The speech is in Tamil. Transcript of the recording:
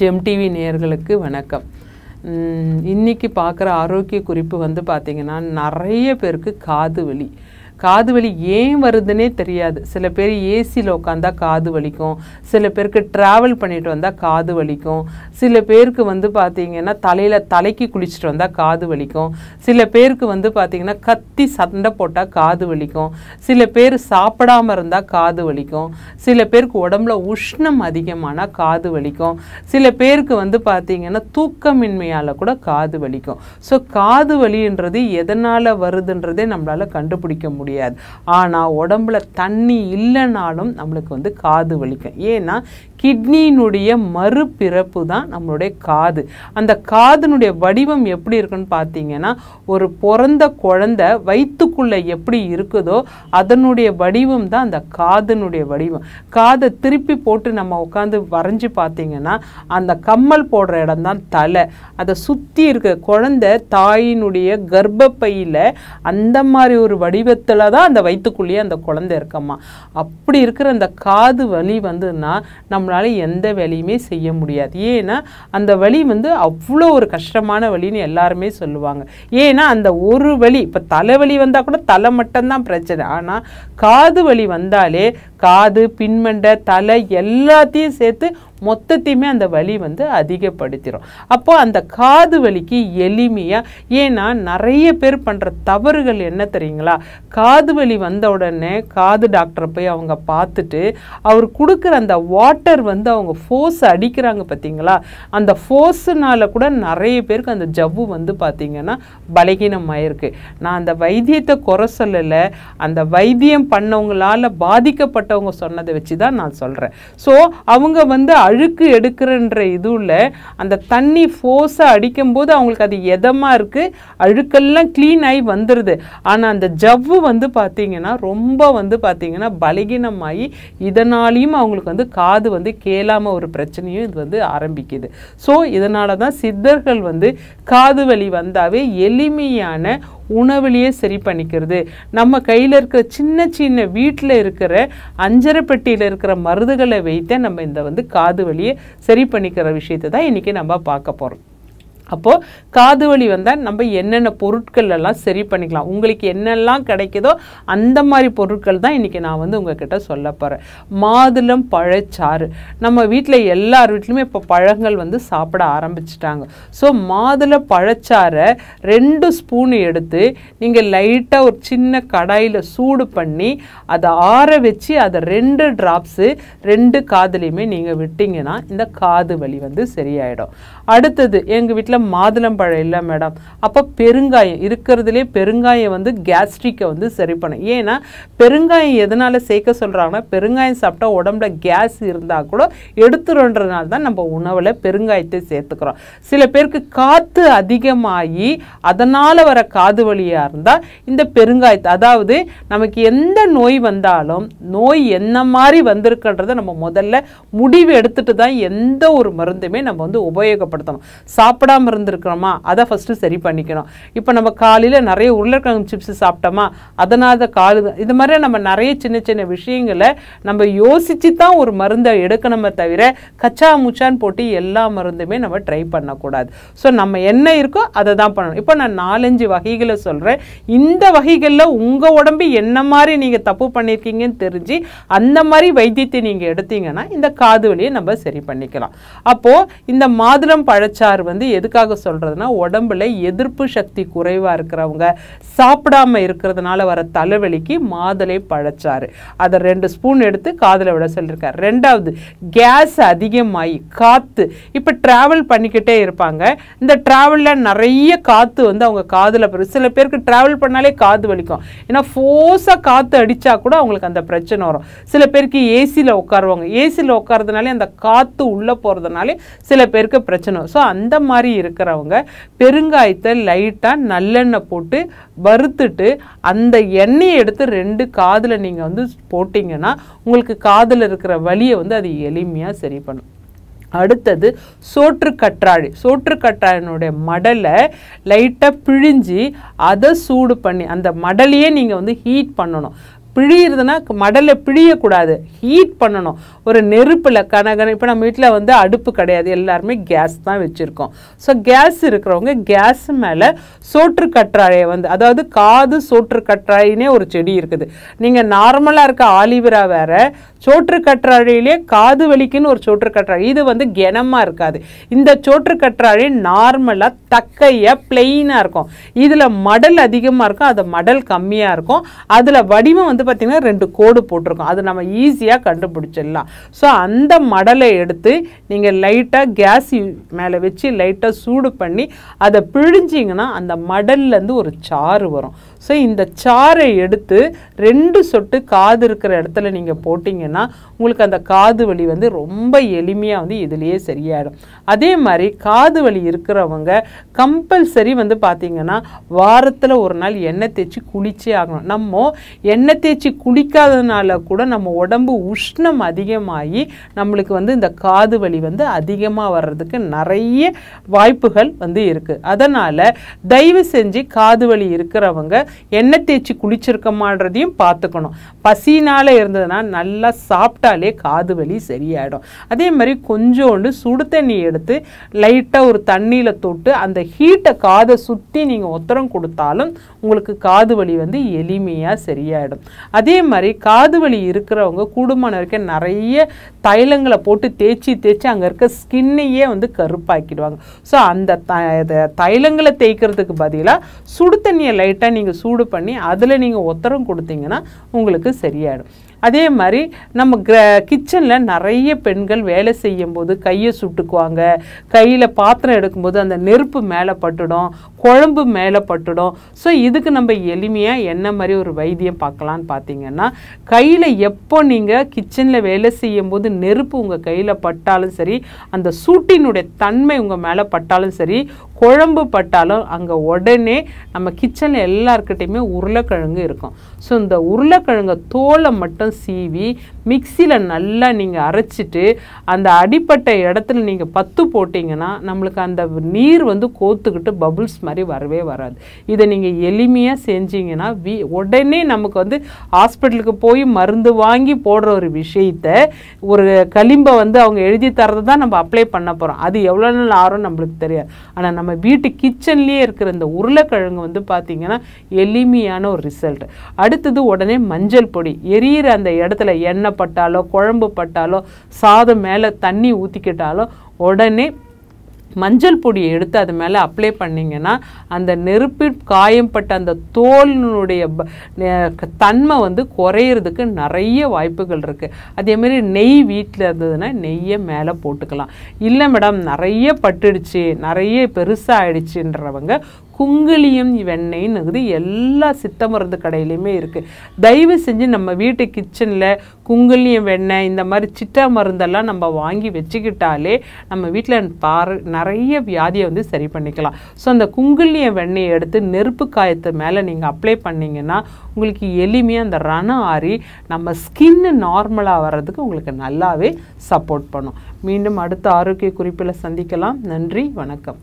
ஜெம்டிவி நேர்களுக்கு வணக்கம் இன்றைக்கி பார்க்குற ஆரோக்கிய குறிப்பு வந்து பார்த்திங்கன்னா நிறைய பேருக்கு காது வலி காது வலி ஏன் வருதுன்னே தெரியாது சில பேர் ஏசியில் உட்காந்தா காது வலிக்கும் சில பேருக்கு ட்ராவல் பண்ணிட்டு வந்தால் காது வலிக்கும் சில பேருக்கு வந்து பார்த்திங்கன்னா தலையில் தலைக்கு குளிச்சுட்டு வந்தால் காது வலிக்கும் சில பேருக்கு வந்து பார்த்திங்கன்னா கத்தி சண்டை போட்டால் காது வலிக்கும் சில பேர் சாப்பிடாமல் இருந்தால் காது வலிக்கும் சில பேருக்கு உடம்புல உஷ்ணம் அதிகமானால் காது வலிக்கும் சில பேருக்கு வந்து பார்த்திங்கன்னா தூக்கமின்மையால் கூட காது வலிக்கும் ஸோ காது வலின்றது எதனால் வருதுன்றதே நம்மளால் கண்டுபிடிக்க முடியும் முடியாது ஆனால் உடம்புல தண்ணி இல்லைனாலும் நம்மளுக்கு வந்து காது வலிக்கும் ஏன்னா கிட்னியினுடைய மறுபிறப்பு தான் நம்மளுடைய காது அந்த காதுனுடைய வடிவம் எப்படி இருக்குன்னு பார்த்தீங்கன்னா ஒரு பிறந்த குழந்தை வயிற்றுக்குள்ளே எப்படி இருக்குதோ அதனுடைய வடிவம் தான் அந்த காதுனுடைய வடிவம் காதை திருப்பி போட்டு நம்ம உட்காந்து வரைஞ்சி பார்த்தீங்கன்னா அந்த கம்மல் போடுற இடம் தான் தலை அதை சுற்றி இருக்க குழந்தை தாயினுடைய கர்ப்பப்பையில் அந்த மாதிரி ஒரு வடிவத்தில் தான் அந்த வயிற்றுக்குள்ளேயே அந்த குழந்தை இருக்கம்மா அப்படி இருக்கிற அந்த காது வலி வந்துன்னா நம்ம நம்மளால் எந்த வேலையுமே செய்ய முடியாது ஏன்னா அந்த வழி வந்து அவ்வளோ ஒரு கஷ்டமான வழின்னு எல்லாருமே சொல்லுவாங்க ஏன்னா அந்த ஒரு வழி இப்போ தலைவலி வந்தால் கூட தலை மட்டும்தான் பிரச்சனை ஆனால் காது வலி வந்தாலே காது பின்மண்ட தலை எல்லாத்தையும் சேர்த்து மொத்தத்தையுமே அந்த வலி வந்து அதிகப்படுத்திடும் அப்போ அந்த காது வலிக்கு எளிமையாக ஏன்னா நிறைய பேர் பண்ணுற தவறுகள் என்ன தெரியுங்களா காது வலி வந்த உடனே காது டாக்டரை போய் அவங்க பார்த்துட்டு அவர் கொடுக்குற அந்த வாட்டர் வந்து அவங்க ஃபோர்ஸ் அடிக்கிறாங்க பார்த்தீங்களா அந்த ஃபோர்ஸுனால கூட நிறைய பேருக்கு அந்த ஜவ்வு வந்து பார்த்திங்கன்னா பலகீனமாயிருக்கு நான் அந்த வைத்தியத்தை குறை சொல்லலை அந்த வைத்தியம் பண்ணவங்களால் பாதிக்கப்பட்டவங்க சொன்னதை வச்சு தான் நான் சொல்கிறேன் ஸோ அவங்க வந்து அழுக்கு எடுக்கிறன்ற இதுவில் அந்த தண்ணி அடிக்கும் அடிக்கும்போது அவங்களுக்கு அது எதமாக இருக்குது அழுக்கெல்லாம் க்ளீன் ஆகி வந்துடுது ஆனால் அந்த ஜவ்வு வந்து பார்த்திங்கன்னா ரொம்ப வந்து பார்த்திங்கன்னா பலகீனமாகி இதனாலேயும் அவங்களுக்கு வந்து காது வந்து கேளாமல் ஒரு பிரச்சனையும் இது வந்து ஆரம்பிக்குது ஸோ இதனால தான் சித்தர்கள் வந்து காது வலி வந்தாவே எளிமையான உணவுலேயே சரி பண்ணிக்கிறது நம்ம கையில் இருக்கிற சின்ன சின்ன வீட்டில் இருக்கிற அஞ்சரை பெட்டியில் இருக்கிற மருந்துகளை வைத்து நம்ம இந்த வந்து காது வழியை சரி பண்ணிக்கிற விஷயத்தை தான் இன்றைக்கி நம்ம பார்க்க போகிறோம் அப்போது காது வலி வந்தால் நம்ம என்னென்ன பொருட்கள் எல்லாம் சரி பண்ணிக்கலாம் உங்களுக்கு என்னெல்லாம் கிடைக்குதோ அந்த மாதிரி பொருட்கள் தான் இன்றைக்கி நான் வந்து உங்ககிட்ட சொல்ல போகிறேன் மாதுளம் பழச்சாறு நம்ம வீட்டில் எல்லார் வீட்லேயுமே இப்போ பழங்கள் வந்து சாப்பிட ஆரம்பிச்சிட்டாங்க ஸோ மாதுள பழச்சாறை ரெண்டு ஸ்பூன் எடுத்து நீங்கள் லைட்டாக ஒரு சின்ன கடாயில் சூடு பண்ணி அதை ஆற வச்சு அதை ரெண்டு ட்ராப்ஸு ரெண்டு காதுலேயுமே நீங்கள் விட்டிங்கன்னா இந்த காது வலி வந்து சரியாயிடும் அடுத்தது எங்கள் வீட்டில் மாதுளம்பழம் இல்லை மேடம் அப்போ பெருங்காயம் இருக்கிறதுலே பெருங்காயம் வந்து கேஸ்ட்ரிக்கை வந்து சரி பண்ணும் ஏன்னா பெருங்காயம் எதனால் சேர்க்க சொல்கிறாங்கன்னா பெருங்காயம் சாப்பிட்டா உடம்புல கேஸ் இருந்தால் கூட எடுத்துருன்றதுனால தான் நம்ம உணவில் பெருங்காயத்தை சேர்த்துக்கிறோம் சில பேருக்கு காற்று அதிகமாகி அதனால் வர காது வழியாக இருந்தால் இந்த பெருங்காயத்தை அதாவது நமக்கு எந்த நோய் வந்தாலும் நோய் என்ன மாதிரி வந்திருக்குன்றதை நம்ம முதல்ல முடிவு எடுத்துட்டு தான் எந்த ஒரு மருந்துமே நம்ம வந்து உபயோகப்படுத்தணும் சாப்பிடாம இருந்திருக்கிறோமா அதை ஃபஸ்ட்டு சரி பண்ணிக்கணும் இப்போ நம்ம காலையில் நிறைய உருளைக்கிழங்கு சிப்ஸ் சாப்பிட்டோமா அதனால் தான் காலு இது மாதிரி நம்ம நிறைய சின்ன சின்ன விஷயங்களை நம்ம யோசித்து தான் ஒரு மருந்தை எடுக்கணுமே தவிர கச்சா முச்சான்னு போட்டு எல்லா மருந்துமே நம்ம ட்ரை பண்ணக்கூடாது ஸோ நம்ம என்ன இருக்கோ அதை தான் பண்ணணும் இப்போ நான் நாலஞ்சு வகைகளை சொல்கிறேன் இந்த வகைகளில் உங்கள் உடம்பு என்ன மாதிரி நீங்கள் தப்பு பண்ணியிருக்கீங்கன்னு தெரிஞ்சு அந்த மாதிரி வைத்தியத்தை நீங்கள் எடுத்தீங்கன்னா இந்த காது வழியை நம்ம சரி பண்ணிக்கலாம் அப்போது இந்த மாதுளம் பழச்சாறு வந்து எதுக்காக எதுக்காக சொல்கிறதுனா உடம்புல எதிர்ப்பு சக்தி குறைவாக இருக்கிறவங்க சாப்பிடாமல் இருக்கிறதுனால வர தலைவலிக்கு மாதுளை பழச்சாறு அதை ரெண்டு ஸ்பூன் எடுத்து காதில் விட சொல்லியிருக்கார் ரெண்டாவது கேஸ் அதிகமாகி காற்று இப்போ ட்ராவல் பண்ணிக்கிட்டே இருப்பாங்க இந்த ட்ராவலில் நிறைய காற்று வந்து அவங்க காதில் சில பேருக்கு ட்ராவல் பண்ணாலே காது வலிக்கும் ஏன்னா ஃபோர்ஸாக காற்று அடித்தா கூட அவங்களுக்கு அந்த பிரச்சனை வரும் சில பேருக்கு ஏசியில் உட்காருவாங்க ஏசியில் உட்காரதுனாலே அந்த காற்று உள்ளே போகிறதுனாலே சில பேருக்கு பிரச்சனை வரும் ஸோ அந்த மாதிரி இருக்கிறவங்க பெருங்காயத்தை லைட்டாக நல்லெண்ணெய் போட்டு வறுத்துட்டு அந்த எண்ணெயை எடுத்து ரெண்டு காதில் நீங்கள் வந்து போட்டிங்கன்னா உங்களுக்கு காதில் இருக்கிற வலியை வந்து அது எளிமையாக சரி பண்ணும் அடுத்தது சோற்று கற்றாழை சோற்று கற்றாழினுடைய மடலை லைட்டாக பிழிஞ்சு அதை சூடு பண்ணி அந்த மடலையே நீங்கள் வந்து ஹீட் பண்ணணும் பிழியிறதுனா மடலை பிழியக்கூடாது ஹீட் பண்ணணும் ஒரு நெருப்பில் கனகன இப்போ நம்ம வீட்டில் வந்து அடுப்பு கிடையாது எல்லாருமே கேஸ் தான் வச்சுருக்கோம் ஸோ கேஸ் இருக்கிறவங்க கேஸ் மேலே சோற்று கற்றாழையை வந்து அதாவது காது சோற்று கற்றாழைன்னே ஒரு செடி இருக்குது நீங்கள் நார்மலாக இருக்க ஆலிவிரா வேறு சோற்று கற்றாழையிலே காது வலிக்குன்னு ஒரு சோற்று கற்றாழை இது வந்து கெனமாக இருக்காது இந்த சோற்று கற்றாழை நார்மலாக தக்கையாக பிளெயினாக இருக்கும் இதில் மடல் அதிகமாக இருக்கும் அது மடல் கம்மியாக இருக்கும் அதில் வடிவம் வந்து பார்த்திங்கன்னா ரெண்டு கோடு போட்டிருக்கும் அது நம்ம ஈஸியாக கண்டுபிடிச்சிடலாம் ஸோ அந்த மடலை எடுத்து நீங்கள் லைட்டாக கேஸ் மேலே வச்சு லைட்டாக சூடு பண்ணி அதை பிழிஞ்சிங்கன்னா அந்த மடல்லேருந்து ஒரு சாறு வரும் ஸோ இந்த சாரை எடுத்து ரெண்டு சொட்டு காது இருக்கிற இடத்துல நீங்கள் போட்டிங்கன்னா உங்களுக்கு அந்த காது வலி வந்து ரொம்ப எளிமையாக வந்து இதுலேயே சரியாயிடும் அதே மாதிரி காது வலி இருக்கிறவங்க கம்பல்சரி வந்து பார்த்திங்கன்னா வாரத்தில் ஒரு நாள் எண்ணெய் தேய்ச்சி குளிச்சே ஆகணும் நம்ம எண்ணெய் தேய்ச்சி குளிக்காதனால கூட நம்ம உடம்பு உஷ்ணம் அதிகமாகி நம்மளுக்கு வந்து இந்த காது வலி வந்து அதிகமாக வர்றதுக்கு நிறைய வாய்ப்புகள் வந்து இருக்குது அதனால் தயவு செஞ்சு காது வலி இருக்கிறவங்க எண்ணெய் தேய்ச்சி குளிச்சிருக்கமான்றதையும் பார்த்துக்கணும் பசினால் இருந்ததுன்னா நல்லா சாப்பிட்டாலே காது வலி சரியாயிடும் அதே மாதிரி கொஞ்சோண்டு சுடு தண்ணி எடுத்து லைட்டாக ஒரு தண்ணியில் தொட்டு அந்த ஹீட்டை காதை சுற்றி நீங்கள் ஒத்தரம் கொடுத்தாலும் உங்களுக்கு காது வலி வந்து எளிமையாக சரியாயிடும் அதே மாதிரி காது வலி இருக்கிறவங்க கூடுமான வரைக்கும் நிறைய தைலங்களை போட்டு தேய்ச்சி தேய்ச்சி அங்கே இருக்க ஸ்கின்னையே வந்து கருப்பாக்கிடுவாங்க ஸோ அந்த தைலங்களை தேய்க்கிறதுக்கு பதிலாக சுடு தண்ணியை லைட்டாக நீங்கள் சூடு பண்ணி அதில் நீங்கள் உத்தரம் கொடுத்தீங்கன்னா உங்களுக்கு சரியாயிடும் அதே மாதிரி நம்ம கிர கிச்சனில் நிறைய பெண்கள் வேலை செய்யும்போது கையை சுட்டுக்குவாங்க கையில் பாத்திரம் எடுக்கும்போது அந்த நெருப்பு மேலே பட்டுடும் குழம்பு மேலே பட்டுடும் ஸோ இதுக்கு நம்ம எளிமையாக என்ன மாதிரி ஒரு வைத்தியம் பார்க்கலான்னு பார்த்தீங்கன்னா கையில் எப்போ நீங்கள் கிச்சனில் வேலை செய்யும்போது நெருப்பு உங்கள் கையில் பட்டாலும் சரி அந்த சூட்டினுடைய தன்மை உங்கள் மேலே பட்டாலும் சரி குழம்பு பட்டாலும் அங்கே உடனே நம்ம கிச்சனில் எல்லாருக்கிட்டையுமே உருளைக்கிழங்கு இருக்கும் ஸோ இந்த உருளைக்கிழங்கை தோலை மட்டும் நல்லா சீவி மிக்சியில் நல்லா நீங்கள் அரைச்சிட்டு அந்த அடிப்பட்ட இடத்துல நீங்கள் பத்து போட்டிங்கன்னா நம்மளுக்கு அந்த நீர் வந்து கோத்துக்கிட்டு பபுள்ஸ் மாதிரி வரவே வராது இதை நீங்கள் எளிமையாக செஞ்சீங்கன்னா வி உடனே நமக்கு வந்து ஹாஸ்பிட்டலுக்கு போய் மருந்து வாங்கி போடுற ஒரு விஷயத்த ஒரு களிம்பை வந்து அவங்க எழுதி தரது தான் நம்ம அப்ளை பண்ண போகிறோம் அது எவ்வளோ நாள் ஆறும் நம்மளுக்கு தெரியாது ஆனால் நம்ம வீட்டு கிச்சன்லேயே இருக்கிற இந்த உருளைக்கிழங்கு வந்து பார்த்திங்கன்னா எளிமையான ஒரு ரிசல்ட் அடுத்தது உடனே மஞ்சள் பொடி எரியிற அந்த இடத்துல எண்ணெய் பட்டாலோ குழம்பு பட்டாலோ சாதம் மேலே தண்ணி ஊற்றிக்கிட்டாலோ உடனே மஞ்சள் பொடியை எடுத்து அது மேலே அப்ளை பண்ணிங்கன்னா அந்த நெருப்பில் காயம்பட்ட அந்த தோலினுடைய தன்மை வந்து குறையிறதுக்கு நிறைய வாய்ப்புகள் இருக்குது அதேமாரி நெய் வீட்டில் இருந்ததுன்னா நெய்யை மேலே போட்டுக்கலாம் இல்லை மேடம் நிறைய பட்டுடுச்சு நிறைய பெருசாக ஆயிடுச்சுன்றவங்க குங்குளியம் வெண்ணெய்னுங்குது எல்லா சித்த மருந்து கடையிலையுமே இருக்குது தயவு செஞ்சு நம்ம வீட்டு கிச்சனில் குங்குளியம் வெண்ணெய் இந்த மாதிரி சிட்டா மருந்தெல்லாம் நம்ம வாங்கி வச்சுக்கிட்டாலே நம்ம வீட்டில் பார் நிறைய வியாதியை வந்து சரி பண்ணிக்கலாம் ஸோ அந்த குங்குளியம் வெண்ணெயை எடுத்து நெருப்பு காயத்து மேலே நீங்கள் அப்ளை பண்ணிங்கன்னா உங்களுக்கு எளிமையாக அந்த ரணம் ஆறி நம்ம ஸ்கின்னு நார்மலாக வர்றதுக்கு உங்களுக்கு நல்லாவே சப்போர்ட் பண்ணும் மீண்டும் அடுத்த ஆரோக்கிய குறிப்பில் சந்திக்கலாம் நன்றி வணக்கம்